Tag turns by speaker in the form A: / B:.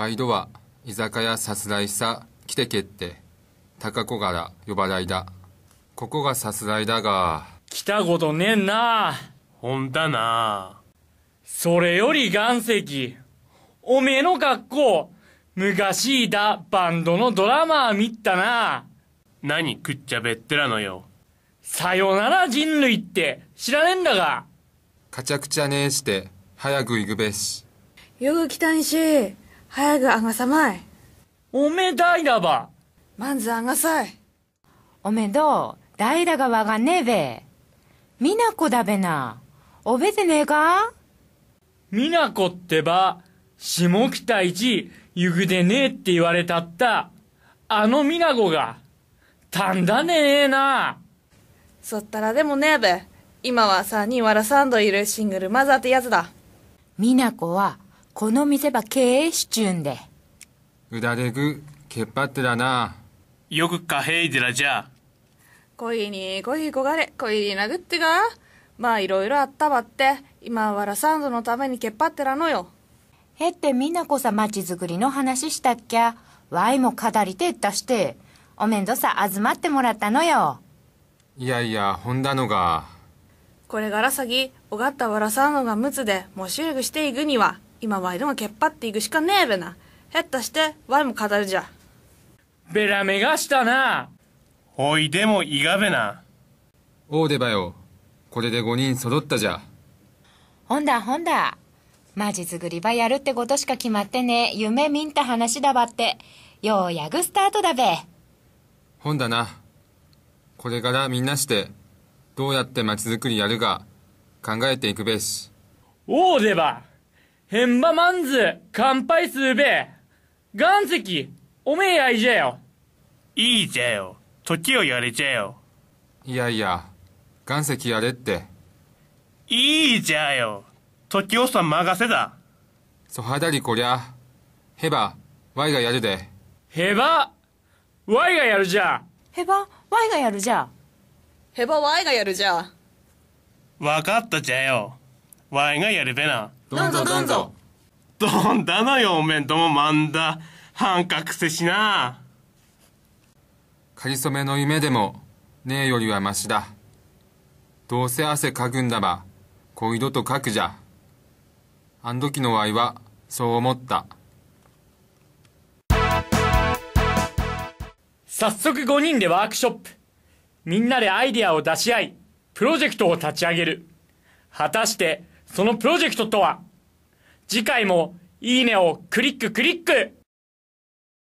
A: ワイドは居酒屋さすらいさ来てけって高子柄呼ばないだここがさすらいだが来たことねえなほんだなそれより岩
B: 石おめえの格好昔いたバンドのドラマー見たな何くっ
A: ちゃべってらのよ
B: さよなら
A: 人類って知らねえんだがかちゃくちゃねえして早く行くべし
C: よく来たんし早くあがさまい。おめだいらば。まんずあがさい。おめど、だいらがわがねべ。みなこだべな。おべでねか
B: みなこってば、下北一、ゆぐでねえって言われたった、あのみなこが、たんだねえな。
C: そったらでもねえべ。今は3人わらんどいるシングルマザーってやつだ。みなこはこの店ば経営しちゅんで。
A: うだれぐ、けっぱってだな。よくかへいでらじゃ。
C: こいにこにこがれ、こいに殴ってが。まあいろいろあったばって、今はらサンドのためにけっぱってらのよ。へってみなこさまちづくりの話したっきゃ。わいも語りてったして、おめんどさあずまってもらったのよ。
A: いやいや、ほんだの
C: が。これから先、おがったわらさんのがむつで、もしゅうぐしていくには、今ワイドもけっぱっていくしかねえべな。へったしてワイも語るじゃ。
B: べらめがしたな。
A: おいでもいがべな。おうでばよ。これで5人揃ったじゃ。
C: ほんだほんだ。マジ作りばやるってことしか決まってね夢見んた話だばって。ようやぐスタートだべ。
A: ほんだな。これからみんなして、どうやって街づくりやるか考えていくべし。おうでば
B: 変ばまんず、乾杯すうべ。岩石、おめえやいじゃよ。
A: いいじゃよ。時をやれじゃよ。いやいや、岩石やれって。いいじゃよ。時をさ任せだ。そはだりこりゃ。へば、わいがやるで。へば、わいがやるじゃ。
C: へば、わいがやるじゃ。へば、わいがやるじゃ。
B: わかったじゃよ。わいがやるべな。どんぞどんぞ。
A: どんだのよ、お面ともまんだ。半覚せしな。かりそめの夢でも、ねえよりはましだ。どうせ汗かくんだば、こいどと書くじゃ。あん時のわいは、そう思った。
B: 早速5人でワークショップ。みんなでアイディアを出し合い、プロジェクトを立ち上げる。果たして、そのプロジェクトとは次回もいいねをクリッククリック